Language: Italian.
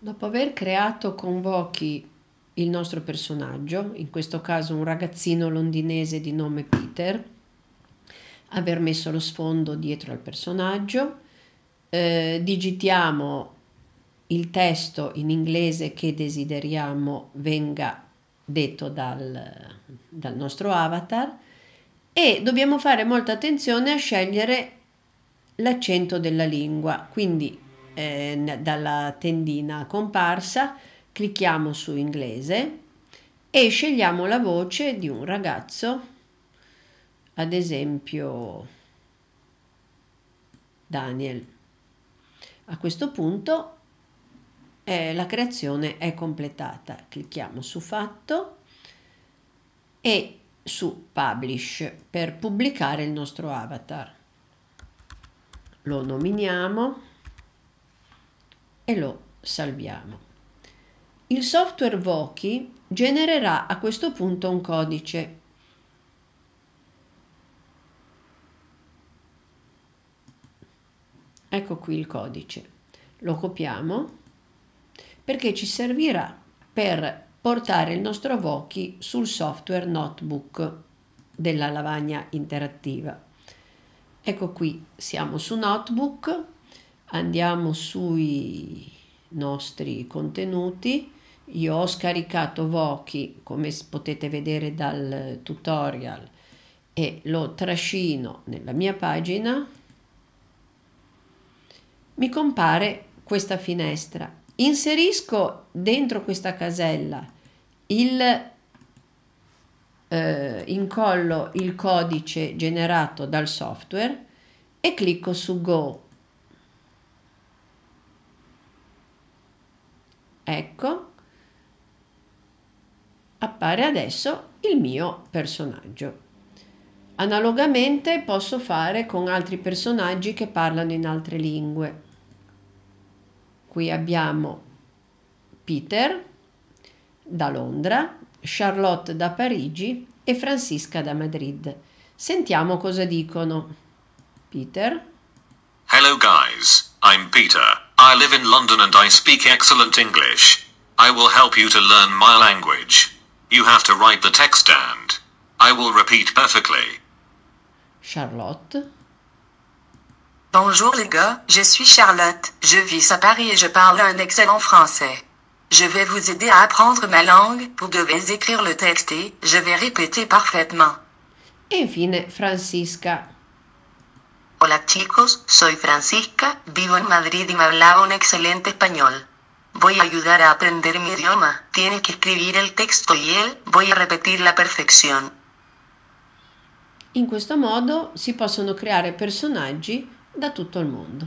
Dopo aver creato con convochi il nostro personaggio, in questo caso un ragazzino londinese di nome Peter, aver messo lo sfondo dietro al personaggio, eh, digitiamo il testo in inglese che desideriamo venga detto dal, dal nostro avatar e dobbiamo fare molta attenzione a scegliere l'accento della lingua, quindi eh, dalla tendina comparsa, clicchiamo su inglese e scegliamo la voce di un ragazzo, ad esempio Daniel. A questo punto eh, la creazione è completata. Clicchiamo su fatto e su publish per pubblicare il nostro avatar. Lo nominiamo e lo salviamo. Il software Voki genererà a questo punto un codice Ecco qui il codice. Lo copiamo perché ci servirà per portare il nostro Voki sul software notebook della lavagna interattiva. Ecco qui siamo su notebook andiamo sui nostri contenuti. Io ho scaricato Voki, come potete vedere dal tutorial, e lo trascino nella mia pagina. Mi compare questa finestra. Inserisco dentro questa casella il eh, incollo il codice generato dal software e clicco su Go Ecco, appare adesso il mio personaggio. Analogamente posso fare con altri personaggi che parlano in altre lingue. Qui abbiamo Peter da Londra, Charlotte da Parigi e Francisca da Madrid. Sentiamo cosa dicono. Peter. Hello guys, I'm Peter. I live in London and I speak excellent English. I will help you to learn my language. You have to write the text and I will repeat perfectly. Charlotte. Bonjour les gars, je suis Charlotte. Je vis à Paris et je parle un excellent français. Je vais vous aider à apprendre ma langue. Vous devez écrire le texte et je vais répéter parfaitement. Infine, Francisca. Hola chicos, soy Francisca, vivo en Madrid y me hablaba un excelente español. Voy a ayudar a aprender mi idioma. Tienes que escribir el texto y él voy a repetir la perfección. En questo modo si possono crear personaggi da todo el mundo.